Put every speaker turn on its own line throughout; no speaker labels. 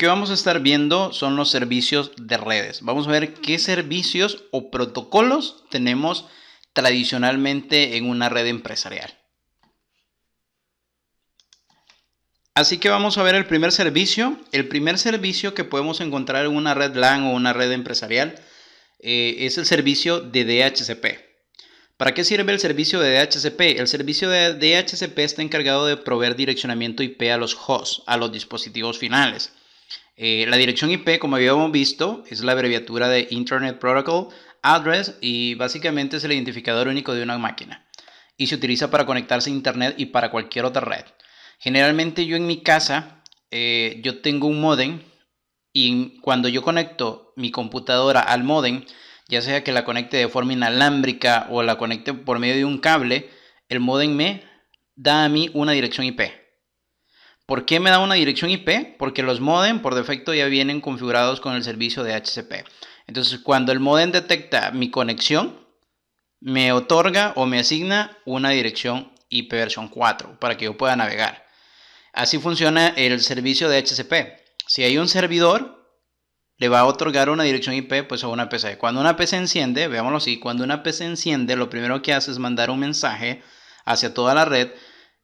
que vamos a estar viendo son los servicios de redes. Vamos a ver qué servicios o protocolos tenemos tradicionalmente en una red empresarial. Así que vamos a ver el primer servicio. El primer servicio que podemos encontrar en una red LAN o una red empresarial eh, es el servicio de DHCP. ¿Para qué sirve el servicio de DHCP? El servicio de DHCP está encargado de proveer direccionamiento IP a los hosts, a los dispositivos finales. Eh, la dirección IP, como habíamos visto, es la abreviatura de Internet Protocol Address y básicamente es el identificador único de una máquina y se utiliza para conectarse a Internet y para cualquier otra red. Generalmente yo en mi casa, eh, yo tengo un modem y cuando yo conecto mi computadora al modem, ya sea que la conecte de forma inalámbrica o la conecte por medio de un cable, el modem me da a mí una dirección IP. ¿Por qué me da una dirección IP? Porque los modem por defecto ya vienen configurados con el servicio de HCP. Entonces, cuando el modem detecta mi conexión, me otorga o me asigna una dirección IP versión 4 para que yo pueda navegar. Así funciona el servicio de HCP. Si hay un servidor, le va a otorgar una dirección IP pues, a una PC. Cuando una PC enciende, veámoslo así, cuando una PC enciende, lo primero que hace es mandar un mensaje hacia toda la red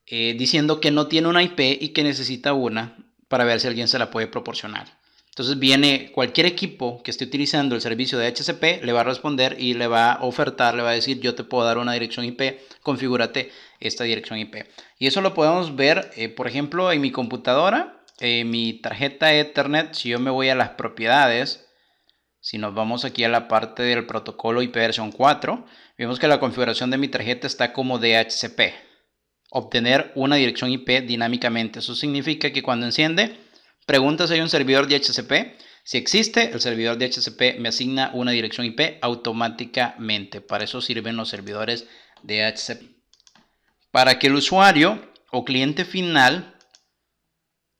eh, diciendo que no tiene una IP y que necesita una para ver si alguien se la puede proporcionar. Entonces viene cualquier equipo que esté utilizando el servicio de HCP, le va a responder y le va a ofertar, le va a decir yo te puedo dar una dirección IP, configúrate esta dirección IP. Y eso lo podemos ver, eh, por ejemplo, en mi computadora, eh, mi tarjeta Ethernet, si yo me voy a las propiedades, si nos vamos aquí a la parte del protocolo IP versión 4, vemos que la configuración de mi tarjeta está como DHCP obtener una dirección IP dinámicamente. Eso significa que cuando enciende, pregunta si hay un servidor de Si existe, el servidor de me asigna una dirección IP automáticamente. Para eso sirven los servidores de Para que el usuario o cliente final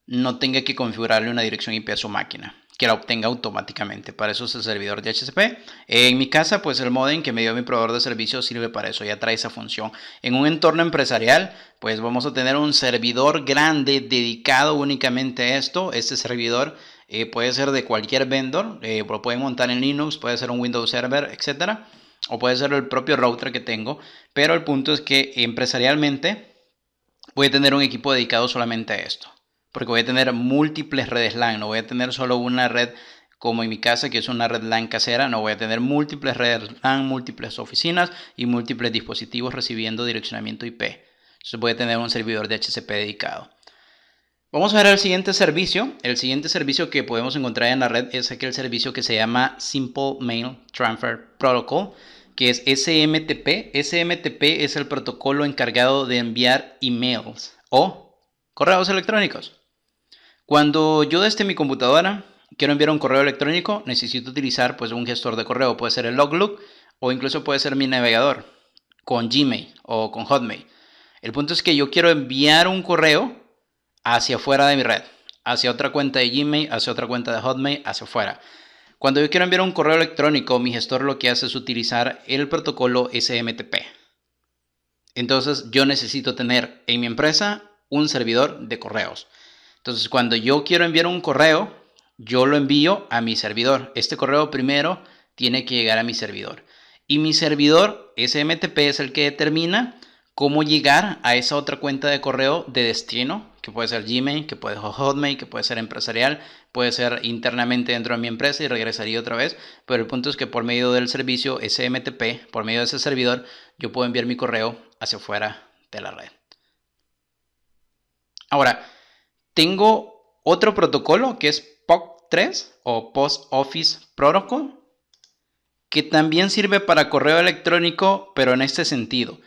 no tenga que configurarle una dirección IP a su máquina que la obtenga automáticamente. Para eso es el servidor de En mi casa, pues el modem que me dio mi proveedor de servicios sirve para eso, ya trae esa función. En un entorno empresarial, pues vamos a tener un servidor grande dedicado únicamente a esto. Este servidor eh, puede ser de cualquier vendor, eh, lo pueden montar en Linux, puede ser un Windows Server, etc o puede ser el propio router que tengo. Pero el punto es que empresarialmente voy a tener un equipo dedicado solamente a esto porque voy a tener múltiples redes LAN, no voy a tener solo una red como en mi casa, que es una red LAN casera, no voy a tener múltiples redes LAN, múltiples oficinas y múltiples dispositivos recibiendo direccionamiento IP. Entonces voy a tener un servidor de HCP dedicado. Vamos a ver el siguiente servicio. El siguiente servicio que podemos encontrar en la red es aquel servicio que se llama Simple Mail Transfer Protocol, que es SMTP. SMTP es el protocolo encargado de enviar emails o correos electrónicos. Cuando yo desde mi computadora quiero enviar un correo electrónico, necesito utilizar pues un gestor de correo, puede ser el Loglook o incluso puede ser mi navegador con Gmail o con Hotmail. El punto es que yo quiero enviar un correo hacia afuera de mi red, hacia otra cuenta de Gmail, hacia otra cuenta de Hotmail, hacia afuera. Cuando yo quiero enviar un correo electrónico, mi gestor lo que hace es utilizar el protocolo SMTP. Entonces yo necesito tener en mi empresa un servidor de correos. Entonces, cuando yo quiero enviar un correo, yo lo envío a mi servidor. Este correo primero tiene que llegar a mi servidor. Y mi servidor, SMTP, es el que determina cómo llegar a esa otra cuenta de correo de destino, que puede ser Gmail, que puede ser Hotmail, que puede ser empresarial, puede ser internamente dentro de mi empresa y regresaría otra vez. Pero el punto es que por medio del servicio SMTP, por medio de ese servidor, yo puedo enviar mi correo hacia afuera de la red. Ahora, tengo otro protocolo que es pop 3 o Post Office Protocol, que también sirve para correo electrónico, pero en este sentido.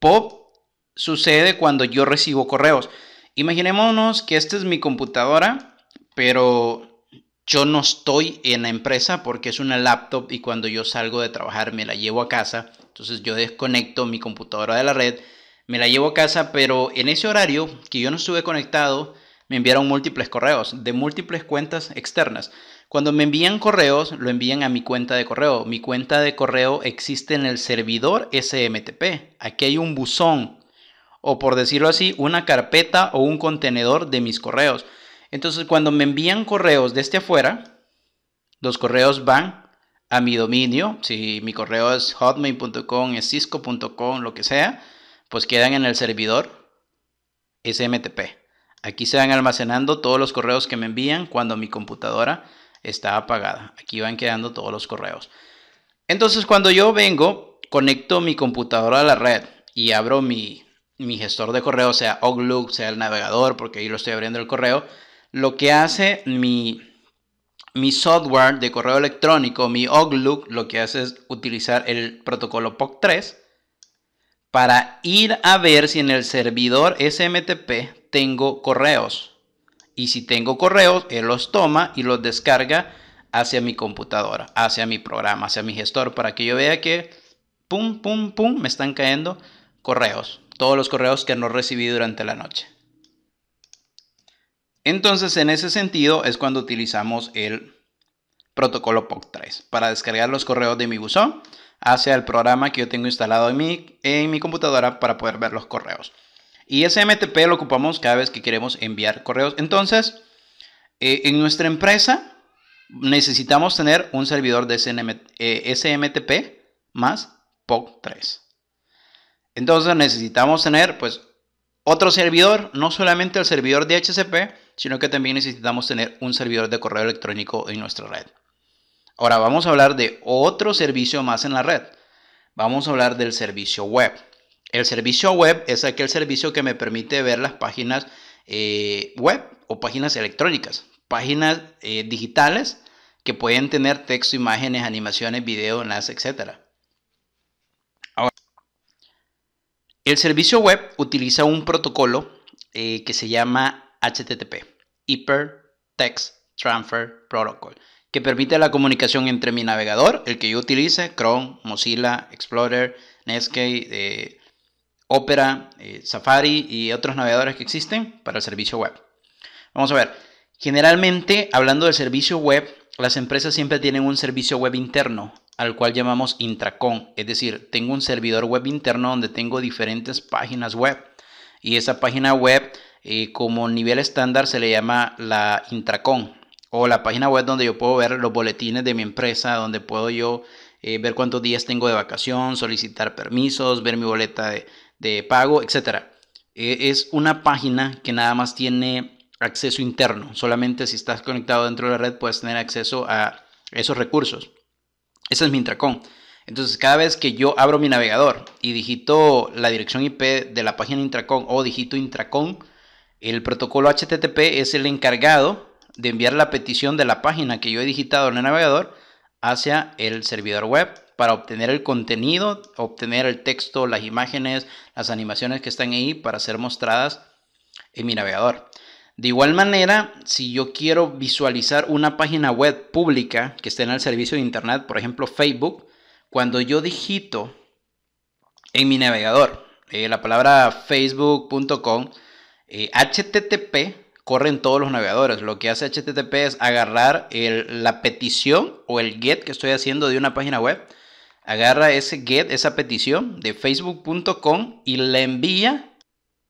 POP eh, sucede cuando yo recibo correos. Imaginémonos que esta es mi computadora, pero yo no estoy en la empresa porque es una laptop y cuando yo salgo de trabajar me la llevo a casa. Entonces yo desconecto mi computadora de la red me la llevo a casa, pero en ese horario que yo no estuve conectado, me enviaron múltiples correos de múltiples cuentas externas. Cuando me envían correos, lo envían a mi cuenta de correo. Mi cuenta de correo existe en el servidor SMTP. Aquí hay un buzón, o por decirlo así, una carpeta o un contenedor de mis correos. Entonces, cuando me envían correos desde afuera, los correos van a mi dominio. Si mi correo es hotmail.com, es cisco.com, lo que sea pues quedan en el servidor SMTP. Aquí se van almacenando todos los correos que me envían cuando mi computadora está apagada. Aquí van quedando todos los correos. Entonces cuando yo vengo, conecto mi computadora a la red y abro mi, gestor de correo, sea Outlook, sea el navegador, porque ahí lo estoy abriendo el correo, lo que hace mi, mi software de correo electrónico, mi Outlook, lo que hace es utilizar el protocolo POC3 para ir a ver si en el servidor SMTP tengo correos. Y si tengo correos, él los toma y los descarga hacia mi computadora, hacia mi programa, hacia mi gestor, para que yo vea que, pum, pum, pum, me están cayendo correos. Todos los correos que no recibí durante la noche. Entonces, en ese sentido, es cuando utilizamos el protocolo POC3 para descargar los correos de mi buzón hacia el programa que yo tengo instalado en mi, en mi computadora para poder ver los correos. Y SMTP lo ocupamos cada vez que queremos enviar correos. Entonces, eh, en nuestra empresa necesitamos tener un servidor de SMTP eh, más POP3. Entonces necesitamos tener pues otro servidor, no solamente el servidor de HCP, sino que también necesitamos tener un servidor de correo electrónico en nuestra red. Ahora vamos a hablar de otro servicio más en la red. Vamos a hablar del servicio web. El servicio web es aquel servicio que me permite ver las páginas eh, web o páginas electrónicas, páginas eh, digitales que pueden tener texto, imágenes, animaciones, video, enlaces, etc. Ahora, el servicio web utiliza un protocolo eh, que se llama HTTP, Hyper Text Transfer Protocol que permite la comunicación entre mi navegador, el que yo utilice, Chrome, Mozilla, Explorer, Netscape, eh, Opera, eh, Safari y otros navegadores que existen para el servicio web. Vamos a ver, generalmente hablando del servicio web, las empresas siempre tienen un servicio web interno, al cual llamamos intracom, es decir, tengo un servidor web interno donde tengo diferentes páginas web y esa página web eh, como nivel estándar se le llama la intracom o la página web donde yo puedo ver los boletines de mi empresa, donde puedo yo eh, ver cuántos días tengo de vacación, solicitar permisos, ver mi boleta de, pago, etc. E, es una página que nada más tiene acceso interno. Solamente si estás conectado dentro de la red puedes tener acceso a esos recursos. Ese es mi intracom. Entonces, cada vez que yo abro mi navegador y digito la dirección IP de la página Intracon o digito Intracon, el protocolo HTTP es el encargado de enviar la petición de la página que yo he digitado en el navegador hacia el servidor web para obtener el contenido, obtener el texto, las imágenes, las animaciones que están ahí para ser mostradas en mi navegador. De igual manera, si yo quiero visualizar una página web pública que esté en el servicio de Internet, por ejemplo Facebook, cuando yo digito en mi navegador eh, la palabra facebook.com, eh, http corren todos los navegadores. Lo que hace HTTP es agarrar la petición o el get que estoy haciendo de una página web, agarra ese get, esa petición de facebook.com y la envía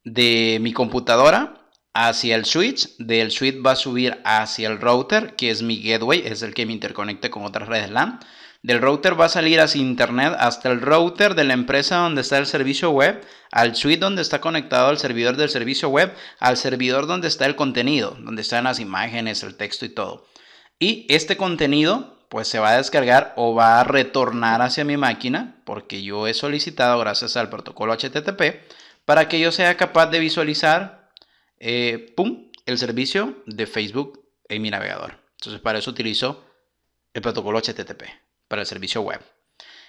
de mi computadora hacia el switch, del switch va a subir hacia el router, que es mi gateway, es el que me interconecta con otras redes LAN. Del router va a salir hacia internet hasta el router de la empresa donde está el servicio web, al suite donde está conectado al servidor del servicio web, al servidor donde está el contenido, donde están las imágenes, el texto y todo. Y este contenido pues se va a descargar o va a retornar hacia mi máquina, porque yo he solicitado gracias al protocolo HTTP, para que yo sea capaz de visualizar, eh, el servicio de Facebook en mi navegador. Entonces para eso utilizo el protocolo HTTP para el servicio web.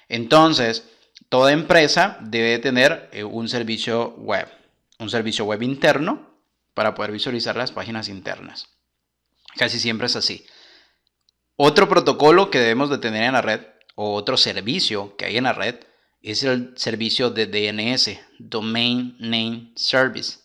Entonces, toda empresa debe tener eh, un servicio web, un servicio web interno para poder visualizar las páginas internas. Casi siempre es así. Otro protocolo que debemos de tener en la red o otro servicio que hay en la red es el servicio de DNS, Domain Name Service.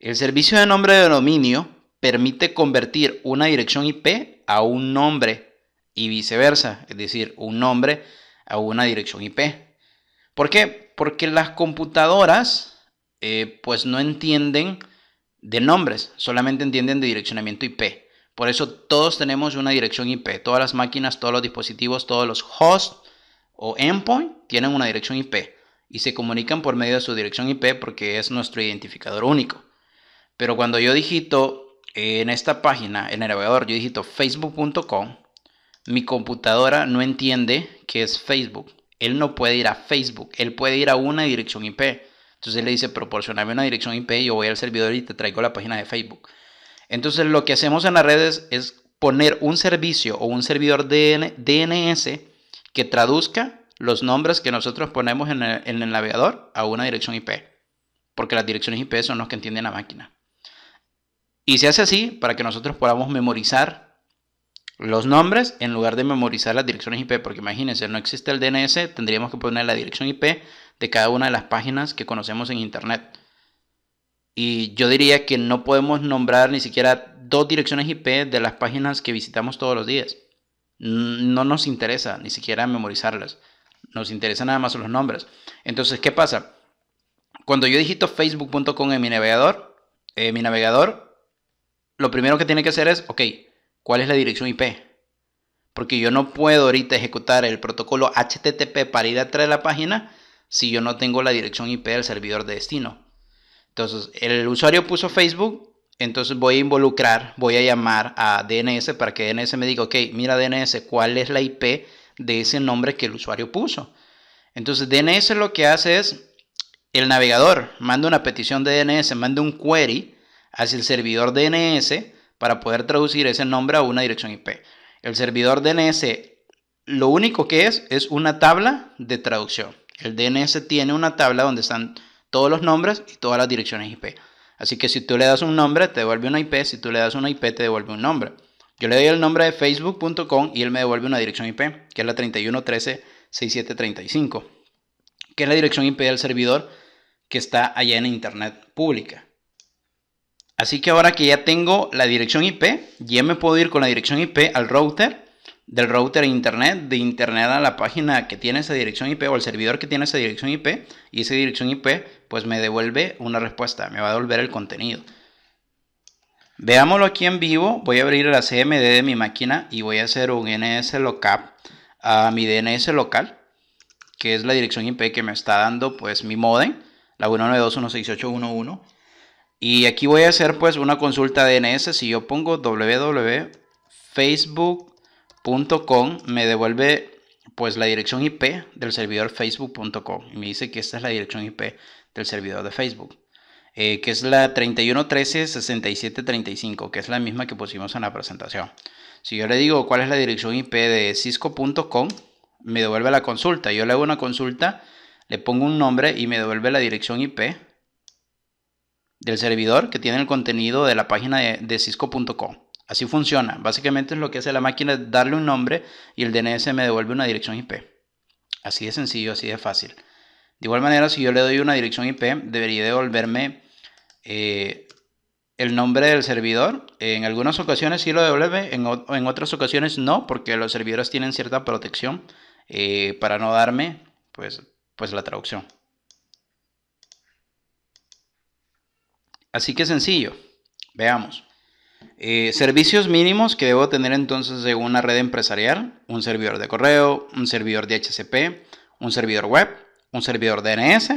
El servicio de nombre de dominio permite convertir una dirección IP a un nombre y viceversa, es decir, un nombre a una dirección IP. ¿Por qué? Porque las computadoras eh, pues no entienden de nombres, solamente entienden de direccionamiento IP. Por eso todos tenemos una dirección IP. Todas las máquinas, todos los dispositivos, todos los hosts o endpoint tienen una dirección IP y se comunican por medio de su dirección IP porque es nuestro identificador único. Pero cuando yo digito eh, en esta página, en el navegador, yo digito facebook.com, mi computadora no entiende que es Facebook. Él no puede ir a Facebook, él puede ir a una dirección IP. Entonces le dice, proporcioname una dirección IP, yo voy al servidor y te traigo la página de Facebook. Entonces lo que hacemos en las redes es poner un servicio o un servidor DNS que traduzca los nombres que nosotros ponemos en el, navegador a una dirección IP. Porque las direcciones IP son las que entiende la máquina. Y se hace así para que nosotros podamos memorizar los nombres en lugar de memorizar las direcciones IP, porque imagínense, no existe el DNS, tendríamos que poner la dirección IP de cada una de las páginas que conocemos en Internet. Y yo diría que no podemos nombrar ni siquiera dos direcciones IP de las páginas que visitamos todos los días. No nos interesa ni siquiera memorizarlas. Nos interesan nada más los nombres. Entonces, ¿qué pasa? Cuando yo digito facebook.com en mi navegador, eh, mi navegador, lo primero que tiene que hacer es, ok, cuál es la dirección IP. Porque yo no puedo ahorita ejecutar el protocolo HTTP para ir atrás de la página si yo no tengo la dirección IP del servidor de destino. Entonces, el usuario puso Facebook, entonces voy a involucrar, voy a llamar a DNS para que DNS me diga, ok, mira DNS, ¿cuál es la IP de ese nombre que el usuario puso? Entonces, DNS lo que hace es, el navegador manda una petición de DNS, manda un query hacia el servidor DNS para poder traducir ese nombre a una dirección IP. El servidor DNS lo único que es es una tabla de traducción. El DNS tiene una tabla donde están todos los nombres y todas las direcciones IP. Así que si tú le das un nombre, te devuelve una IP. Si tú le das una IP, te devuelve un nombre. Yo le doy el nombre de facebook.com y él me devuelve una dirección IP, que es la 31136735, que es la dirección IP del servidor que está allá en Internet pública. Así que ahora que ya tengo la dirección IP, ya me puedo ir con la dirección IP al router, del router a internet, de internet a la página que tiene esa dirección IP o al servidor que tiene esa dirección IP, y esa dirección IP pues me devuelve una respuesta, me va a devolver el contenido. Veámoslo aquí en vivo, voy a abrir la CMD de mi máquina y voy a hacer un NS local a mi DNS local, que es la dirección IP que me está dando pues mi modem, la 192.168.1.1. Y aquí voy a hacer pues una consulta DNS. Si yo pongo www.facebook.com me devuelve pues la dirección IP del servidor facebook.com. Y me dice que esta es la dirección IP del servidor de Facebook. Eh, que es la 3113-6735, que es la misma que pusimos en la presentación. Si yo le digo cuál es la dirección IP de cisco.com, me devuelve la consulta. Yo le hago una consulta, le pongo un nombre y me devuelve la dirección IP del servidor que tiene el contenido de la página de, cisco.com. Así funciona. Básicamente es lo que hace la máquina darle un nombre y el DNS me devuelve una dirección IP. Así de sencillo, así de fácil. De igual manera, si yo le doy una dirección IP, debería devolverme eh, el nombre del servidor. En algunas ocasiones sí lo devuelve, en, otras ocasiones no, porque los servidores tienen cierta protección eh, para no darme pues, pues la traducción. Así que sencillo. Veamos. Eh, servicios mínimos que debo tener entonces de una red empresarial, un servidor de correo, un servidor de HCP, un servidor web, un servidor DNS.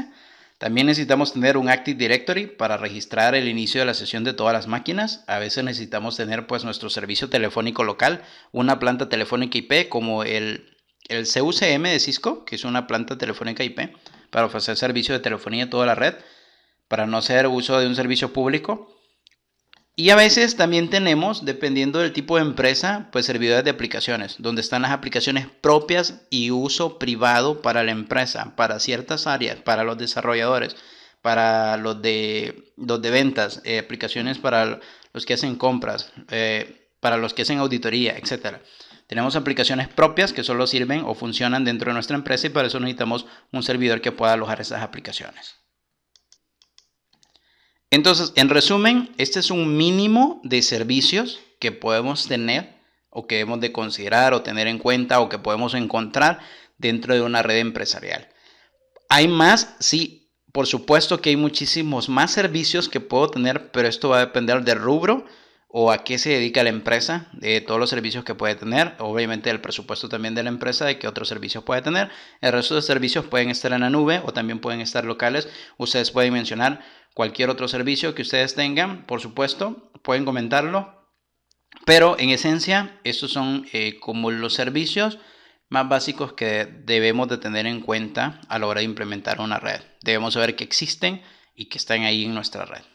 También necesitamos tener un Active Directory para registrar el inicio de la sesión de todas las máquinas. A veces necesitamos tener pues nuestro servicio telefónico local, una planta telefónica IP como el, el CUCM de Cisco, que es una planta telefónica IP para ofrecer servicio de telefonía a toda la red para no hacer uso de un servicio público. Y a veces también tenemos, dependiendo del tipo de empresa, pues servidores de aplicaciones, donde están las aplicaciones propias y uso privado para la empresa, para ciertas áreas, para los desarrolladores, para los de, ventas, eh, aplicaciones para los que hacen compras, eh, para los que hacen auditoría, etc. Tenemos aplicaciones propias que solo sirven o funcionan dentro de nuestra empresa y para eso necesitamos un servidor que pueda alojar esas aplicaciones. Entonces, en resumen, este es un mínimo de servicios que podemos tener o que hemos de considerar o tener en cuenta o que podemos encontrar dentro de una red empresarial. Hay más, sí, por supuesto que hay muchísimos más servicios que puedo tener, pero esto va a depender del rubro, o a qué se dedica la empresa, de eh, todos los servicios que puede tener, obviamente el presupuesto también de la empresa, de qué otros servicios puede tener. El resto de servicios pueden estar en la nube o también pueden estar locales. Ustedes pueden mencionar cualquier otro servicio que ustedes tengan, por supuesto, pueden comentarlo. Pero en esencia, estos son eh, como los servicios más básicos que debemos de tener en cuenta a la hora de implementar una red. Debemos saber que existen y que están ahí en nuestra red.